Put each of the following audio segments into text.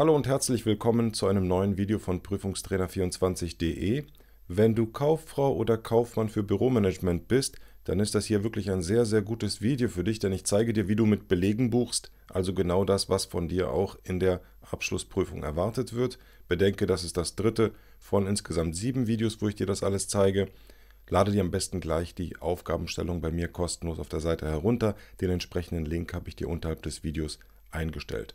Hallo und herzlich willkommen zu einem neuen Video von Prüfungstrainer24.de. Wenn du Kauffrau oder Kaufmann für Büromanagement bist, dann ist das hier wirklich ein sehr, sehr gutes Video für dich, denn ich zeige dir, wie du mit Belegen buchst, also genau das, was von dir auch in der Abschlussprüfung erwartet wird. Bedenke, das ist das dritte von insgesamt sieben Videos, wo ich dir das alles zeige. Lade dir am besten gleich die Aufgabenstellung bei mir kostenlos auf der Seite herunter. Den entsprechenden Link habe ich dir unterhalb des Videos eingestellt.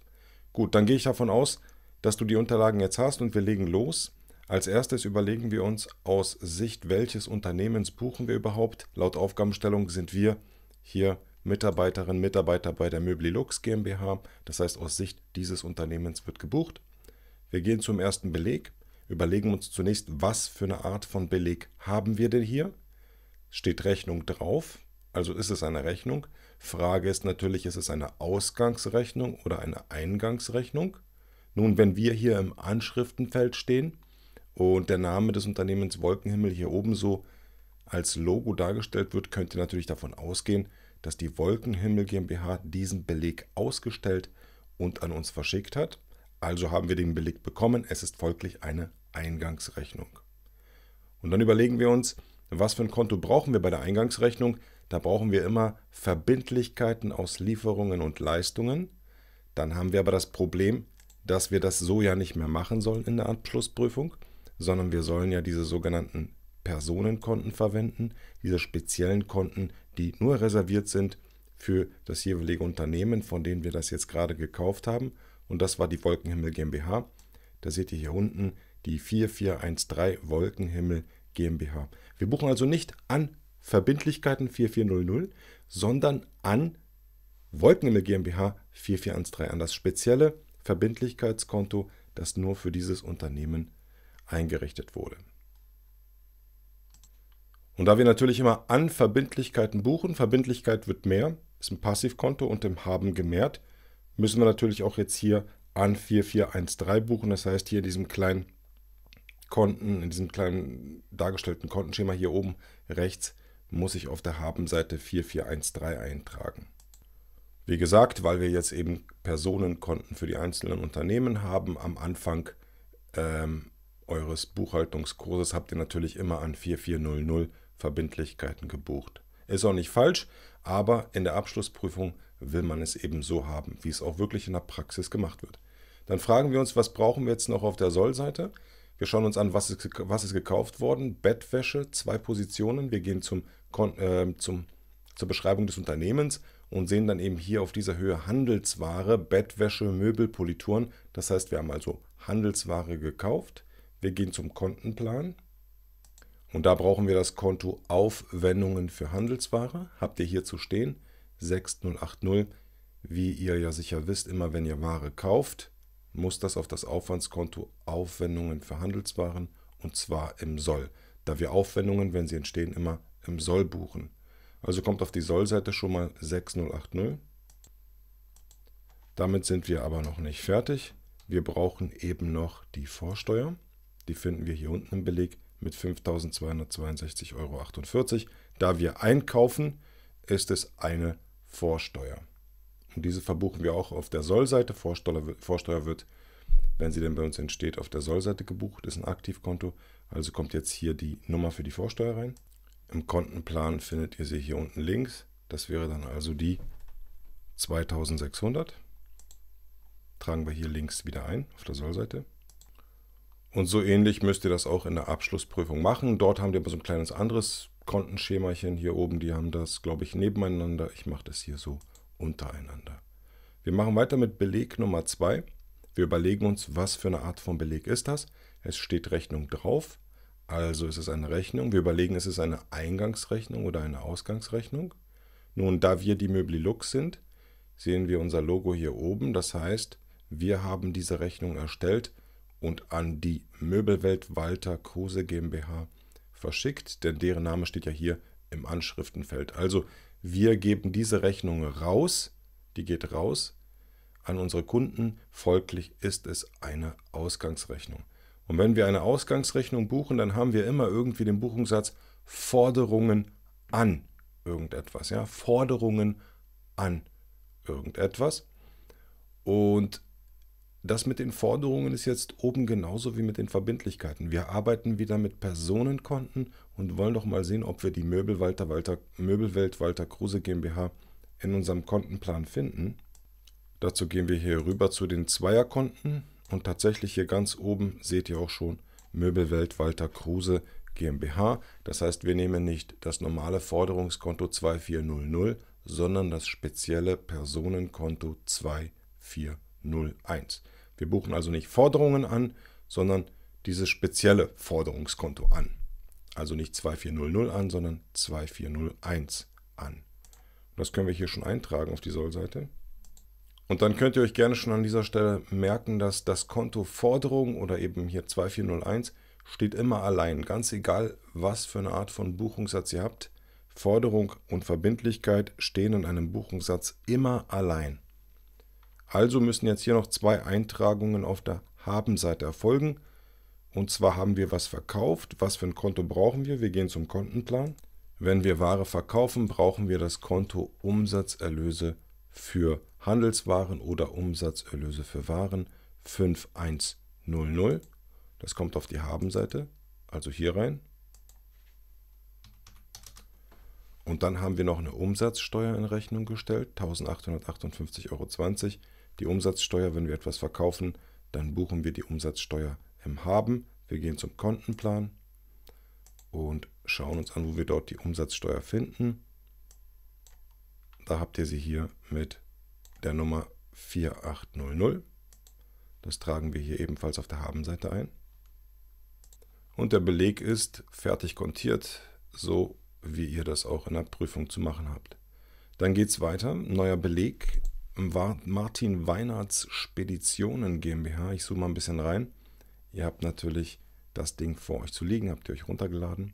Gut, dann gehe ich davon aus, dass du die Unterlagen jetzt hast und wir legen los. Als erstes überlegen wir uns aus Sicht welches Unternehmens buchen wir überhaupt. Laut Aufgabenstellung sind wir hier Mitarbeiterinnen, Mitarbeiter bei der Möblilux GmbH. Das heißt, aus Sicht dieses Unternehmens wird gebucht. Wir gehen zum ersten Beleg, überlegen uns zunächst, was für eine Art von Beleg haben wir denn hier. Steht Rechnung drauf, also ist es eine Rechnung. Frage ist natürlich, ist es eine Ausgangsrechnung oder eine Eingangsrechnung? Nun, wenn wir hier im Anschriftenfeld stehen und der Name des Unternehmens Wolkenhimmel hier oben so als Logo dargestellt wird, könnt ihr natürlich davon ausgehen, dass die Wolkenhimmel GmbH diesen Beleg ausgestellt und an uns verschickt hat. Also haben wir den Beleg bekommen. Es ist folglich eine Eingangsrechnung. Und dann überlegen wir uns, was für ein Konto brauchen wir bei der Eingangsrechnung? Da brauchen wir immer Verbindlichkeiten aus Lieferungen und Leistungen. Dann haben wir aber das Problem, dass wir das so ja nicht mehr machen sollen in der Abschlussprüfung, sondern wir sollen ja diese sogenannten Personenkonten verwenden, diese speziellen Konten, die nur reserviert sind für das jeweilige Unternehmen, von dem wir das jetzt gerade gekauft haben. Und das war die Wolkenhimmel GmbH. Da seht ihr hier unten die 4413 Wolkenhimmel GmbH. Wir buchen also nicht an Verbindlichkeiten 4400, sondern an Wolkenhimmel GmbH 4413, an das spezielle Verbindlichkeitskonto, das nur für dieses Unternehmen eingerichtet wurde. Und da wir natürlich immer an Verbindlichkeiten buchen, Verbindlichkeit wird mehr, ist ein Passivkonto und im Haben gemehrt, müssen wir natürlich auch jetzt hier an 4413 buchen. Das heißt, hier in diesem kleinen Konten, in diesem kleinen dargestellten Kontenschema hier oben rechts, muss ich auf der Habenseite 4413 eintragen. Wie gesagt, weil wir jetzt eben Personenkonten für die einzelnen Unternehmen haben, am Anfang ähm, eures Buchhaltungskurses habt ihr natürlich immer an 4400 Verbindlichkeiten gebucht. Ist auch nicht falsch, aber in der Abschlussprüfung will man es eben so haben, wie es auch wirklich in der Praxis gemacht wird. Dann fragen wir uns, was brauchen wir jetzt noch auf der Soll-Seite? Wir schauen uns an, was ist, was ist gekauft worden. Bettwäsche, zwei Positionen. Wir gehen zum, äh, zum, zur Beschreibung des Unternehmens und sehen dann eben hier auf dieser Höhe Handelsware, Bettwäsche, Möbel, Polituren. Das heißt, wir haben also Handelsware gekauft. Wir gehen zum Kontenplan. Und da brauchen wir das Konto Aufwendungen für Handelsware. Habt ihr hier zu stehen 6080. Wie ihr ja sicher wisst, immer wenn ihr Ware kauft, muss das auf das Aufwandskonto Aufwendungen für Handelswaren und zwar im Soll, da wir Aufwendungen, wenn sie entstehen, immer im Soll buchen. Also kommt auf die Soll-Seite schon mal 6080. Damit sind wir aber noch nicht fertig. Wir brauchen eben noch die Vorsteuer. Die finden wir hier unten im Beleg mit 5.262,48 Euro. Da wir einkaufen, ist es eine Vorsteuer. Und diese verbuchen wir auch auf der Sollseite. Vorsteuer, Vorsteuer wird, wenn sie denn bei uns entsteht, auf der Sollseite gebucht. Das Ist ein Aktivkonto. Also kommt jetzt hier die Nummer für die Vorsteuer rein. Im Kontenplan findet ihr sie hier unten links. Das wäre dann also die 2600. Tragen wir hier links wieder ein auf der Sollseite. Und so ähnlich müsst ihr das auch in der Abschlussprüfung machen. Dort haben wir aber so ein kleines anderes Kontenschemachen hier oben. Die haben das, glaube ich, nebeneinander. Ich mache das hier so untereinander. Wir machen weiter mit Beleg Nummer 2. Wir überlegen uns, was für eine Art von Beleg ist das. Es steht Rechnung drauf, also ist es eine Rechnung. Wir überlegen, ist es eine Eingangsrechnung oder eine Ausgangsrechnung. Nun, da wir die Möblilux sind, sehen wir unser Logo hier oben. Das heißt, wir haben diese Rechnung erstellt und an die Möbelwelt Walter Kruse GmbH verschickt, denn deren Name steht ja hier im Anschriftenfeld. Also wir geben diese Rechnung raus, die geht raus an unsere Kunden, folglich ist es eine Ausgangsrechnung. Und wenn wir eine Ausgangsrechnung buchen, dann haben wir immer irgendwie den Buchungssatz Forderungen an irgendetwas, ja, Forderungen an irgendetwas. Und das mit den Forderungen ist jetzt oben genauso wie mit den Verbindlichkeiten. Wir arbeiten wieder mit Personenkonten und wollen doch mal sehen, ob wir die Möbel Walter, Walter, Möbelwelt Walter Kruse GmbH in unserem Kontenplan finden. Dazu gehen wir hier rüber zu den Zweierkonten und tatsächlich hier ganz oben seht ihr auch schon Möbelwelt Walter Kruse GmbH. Das heißt, wir nehmen nicht das normale Forderungskonto 2400, sondern das spezielle Personenkonto 2401. Wir buchen also nicht Forderungen an, sondern dieses spezielle Forderungskonto an. Also nicht 2400 an, sondern 2401 an. Das können wir hier schon eintragen auf die Sollseite. Und dann könnt ihr euch gerne schon an dieser Stelle merken, dass das Konto Forderung oder eben hier 2401 steht immer allein. Ganz egal, was für eine Art von Buchungssatz ihr habt. Forderung und Verbindlichkeit stehen in einem Buchungssatz immer allein. Also müssen jetzt hier noch zwei Eintragungen auf der Haben-Seite erfolgen. Und zwar haben wir was verkauft. Was für ein Konto brauchen wir? Wir gehen zum Kontenplan. Wenn wir Ware verkaufen, brauchen wir das Konto Umsatzerlöse für Handelswaren oder Umsatzerlöse für Waren 5100. Das kommt auf die Haben-Seite, also hier rein. Und dann haben wir noch eine Umsatzsteuer in Rechnung gestellt, 1858,20 Euro die Umsatzsteuer, wenn wir etwas verkaufen, dann buchen wir die Umsatzsteuer im Haben. Wir gehen zum Kontenplan und schauen uns an, wo wir dort die Umsatzsteuer finden. Da habt ihr sie hier mit der Nummer 4800. Das tragen wir hier ebenfalls auf der Habenseite ein. Und der Beleg ist fertig kontiert, so wie ihr das auch in der Prüfung zu machen habt. Dann geht es weiter. Neuer Beleg Martin Weinarts Speditionen GmbH. Ich zoome mal ein bisschen rein. Ihr habt natürlich das Ding vor euch zu liegen, habt ihr euch runtergeladen.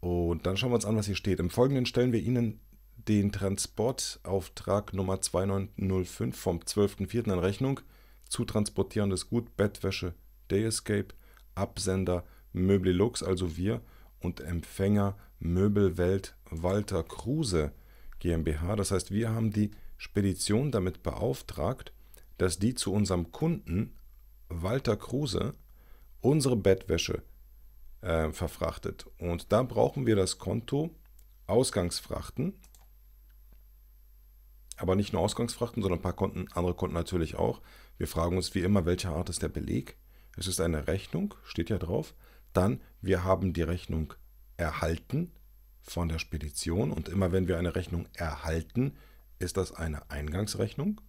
Und dann schauen wir uns an, was hier steht. Im Folgenden stellen wir Ihnen den Transportauftrag Nummer 2905 vom 12.04. in Rechnung. Zu transportierendes Gut, Bettwäsche, Day Escape, Absender Möblilux, also wir, und Empfänger Möbelwelt Walter Kruse GmbH. Das heißt, wir haben die Spedition damit beauftragt, dass die zu unserem Kunden Walter Kruse unsere Bettwäsche äh, verfrachtet. Und da brauchen wir das Konto Ausgangsfrachten. Aber nicht nur Ausgangsfrachten, sondern ein paar Konten, andere Konten natürlich auch. Wir fragen uns wie immer, welche Art ist der Beleg? Es ist eine Rechnung, steht ja drauf. Dann, wir haben die Rechnung erhalten von der Spedition. Und immer wenn wir eine Rechnung erhalten, ist das eine Eingangsrechnung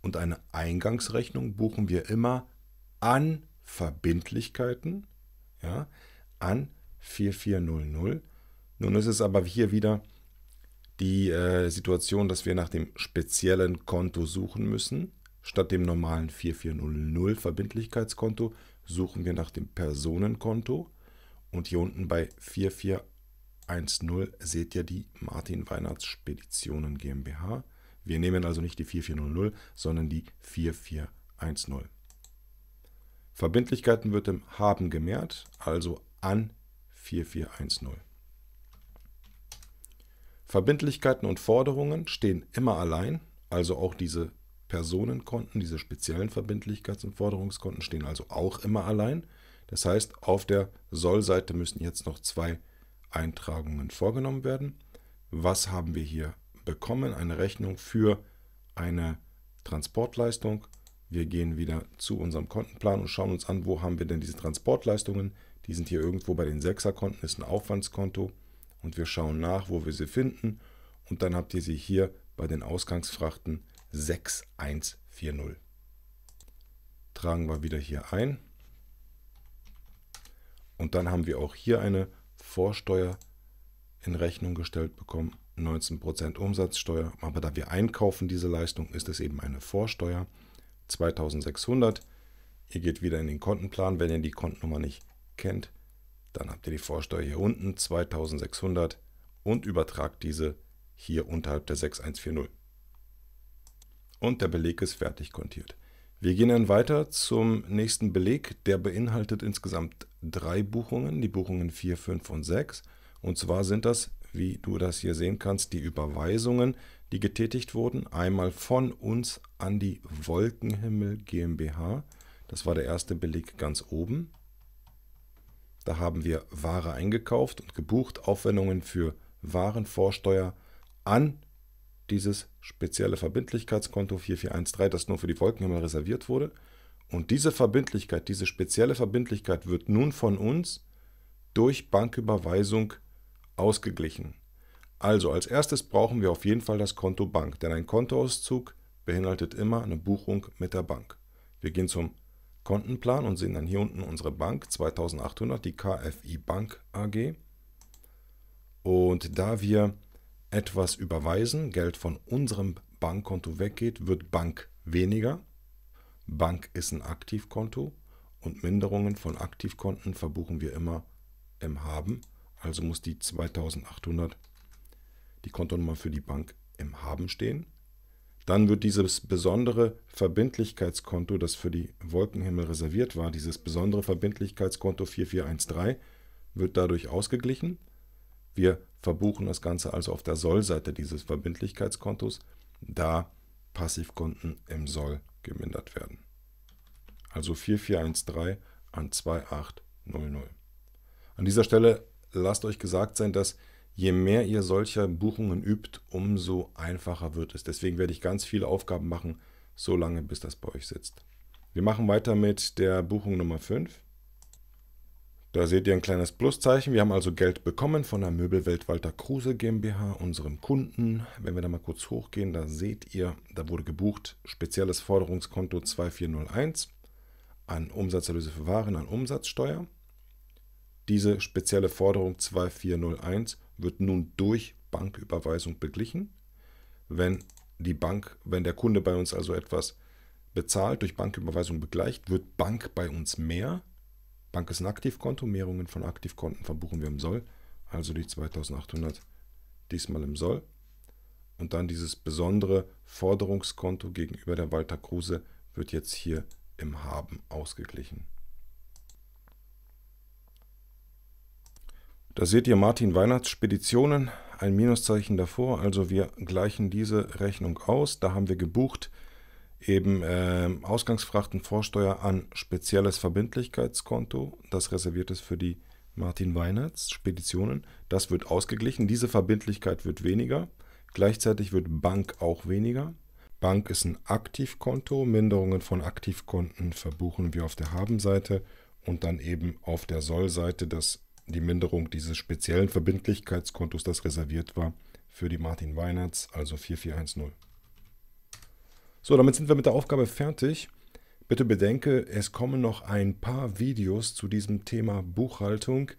und eine Eingangsrechnung buchen wir immer an Verbindlichkeiten, ja, an 4400. Nun ist es aber hier wieder die äh, Situation, dass wir nach dem speziellen Konto suchen müssen. Statt dem normalen 4400 Verbindlichkeitskonto suchen wir nach dem Personenkonto. Und hier unten bei 4400. 1.0 seht ihr die Martin Weihnachts Speditionen GmbH. Wir nehmen also nicht die 4400, sondern die 4410. Verbindlichkeiten wird im Haben gemehrt, also an 4410. Verbindlichkeiten und Forderungen stehen immer allein, also auch diese Personenkonten, diese speziellen Verbindlichkeits- und Forderungskonten stehen also auch immer allein. Das heißt, auf der Soll-Seite müssen jetzt noch zwei Eintragungen vorgenommen werden. Was haben wir hier bekommen? Eine Rechnung für eine Transportleistung. Wir gehen wieder zu unserem Kontenplan und schauen uns an, wo haben wir denn diese Transportleistungen. Die sind hier irgendwo bei den 6er Konten, ist ein Aufwandskonto. Und wir schauen nach, wo wir sie finden. Und dann habt ihr sie hier bei den Ausgangsfrachten 6140. Tragen wir wieder hier ein. Und dann haben wir auch hier eine Vorsteuer in Rechnung gestellt bekommen, 19% Umsatzsteuer. Aber da wir einkaufen diese Leistung, ist es eben eine Vorsteuer. 2600. Ihr geht wieder in den Kontenplan. Wenn ihr die Kontennummer nicht kennt, dann habt ihr die Vorsteuer hier unten 2600 und übertragt diese hier unterhalb der 6140. Und der Beleg ist fertig kontiert. Wir gehen dann weiter zum nächsten Beleg, der beinhaltet insgesamt drei Buchungen, die Buchungen 4, 5 und 6. Und zwar sind das, wie du das hier sehen kannst, die Überweisungen, die getätigt wurden. Einmal von uns an die Wolkenhimmel GmbH. Das war der erste Beleg ganz oben. Da haben wir Ware eingekauft und gebucht, Aufwendungen für Warenvorsteuer an dieses spezielle Verbindlichkeitskonto 4413, das nur für die Wolkenhimmel reserviert wurde. Und diese Verbindlichkeit, diese spezielle Verbindlichkeit wird nun von uns durch Banküberweisung ausgeglichen. Also als erstes brauchen wir auf jeden Fall das Konto Bank, denn ein Kontoauszug beinhaltet immer eine Buchung mit der Bank. Wir gehen zum Kontenplan und sehen dann hier unten unsere Bank 2800, die KFI Bank AG. Und da wir etwas überweisen, Geld von unserem Bankkonto weggeht, wird Bank weniger. Bank ist ein Aktivkonto und Minderungen von Aktivkonten verbuchen wir immer im Haben. Also muss die 2800 die Kontonummer für die Bank im Haben stehen. Dann wird dieses besondere Verbindlichkeitskonto, das für die Wolkenhimmel reserviert war, dieses besondere Verbindlichkeitskonto 4413, wird dadurch ausgeglichen. Wir verbuchen das Ganze also auf der Soll-Seite dieses Verbindlichkeitskontos, da Passivkonten im Soll gemindert werden. Also 4413 an 2800. An dieser Stelle lasst euch gesagt sein, dass je mehr ihr solcher Buchungen übt, umso einfacher wird es. Deswegen werde ich ganz viele Aufgaben machen, solange bis das bei euch sitzt. Wir machen weiter mit der Buchung Nummer 5. Da seht ihr ein kleines Pluszeichen. Wir haben also Geld bekommen von der Möbelwelt Walter Kruse GmbH, unserem Kunden. Wenn wir da mal kurz hochgehen, da seht ihr, da wurde gebucht, spezielles Forderungskonto 2401 an Umsatzerlöse für Waren, an Umsatzsteuer. Diese spezielle Forderung 2401 wird nun durch Banküberweisung beglichen. Wenn die Bank, wenn der Kunde bei uns also etwas bezahlt durch Banküberweisung begleicht, wird Bank bei uns mehr Bank ist ein Aktivkonto. Mehrungen von Aktivkonten verbuchen wir im Soll. Also die 2800 diesmal im Soll. Und dann dieses besondere Forderungskonto gegenüber der Walter Kruse wird jetzt hier im Haben ausgeglichen. Da seht ihr Martin Weihnachts Speditionen, ein Minuszeichen davor, also wir gleichen diese Rechnung aus. Da haben wir gebucht eben äh, Ausgangsfrachten Vorsteuer an spezielles Verbindlichkeitskonto, das reserviert ist für die Martin Weinerts Speditionen. Das wird ausgeglichen, diese Verbindlichkeit wird weniger. Gleichzeitig wird Bank auch weniger. Bank ist ein Aktivkonto. Minderungen von Aktivkonten verbuchen wir auf der Habenseite und dann eben auf der Sollseite dass die Minderung dieses speziellen Verbindlichkeitskontos, das reserviert war für die Martin Weinerts, also 4410. So, damit sind wir mit der Aufgabe fertig. Bitte bedenke, es kommen noch ein paar Videos zu diesem Thema Buchhaltung.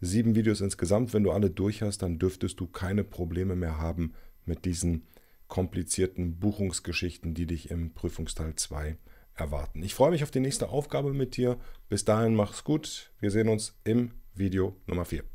Sieben Videos insgesamt. Wenn du alle durch hast, dann dürftest du keine Probleme mehr haben mit diesen komplizierten Buchungsgeschichten, die dich im Prüfungsteil 2 erwarten. Ich freue mich auf die nächste Aufgabe mit dir. Bis dahin, mach's gut. Wir sehen uns im Video Nummer 4.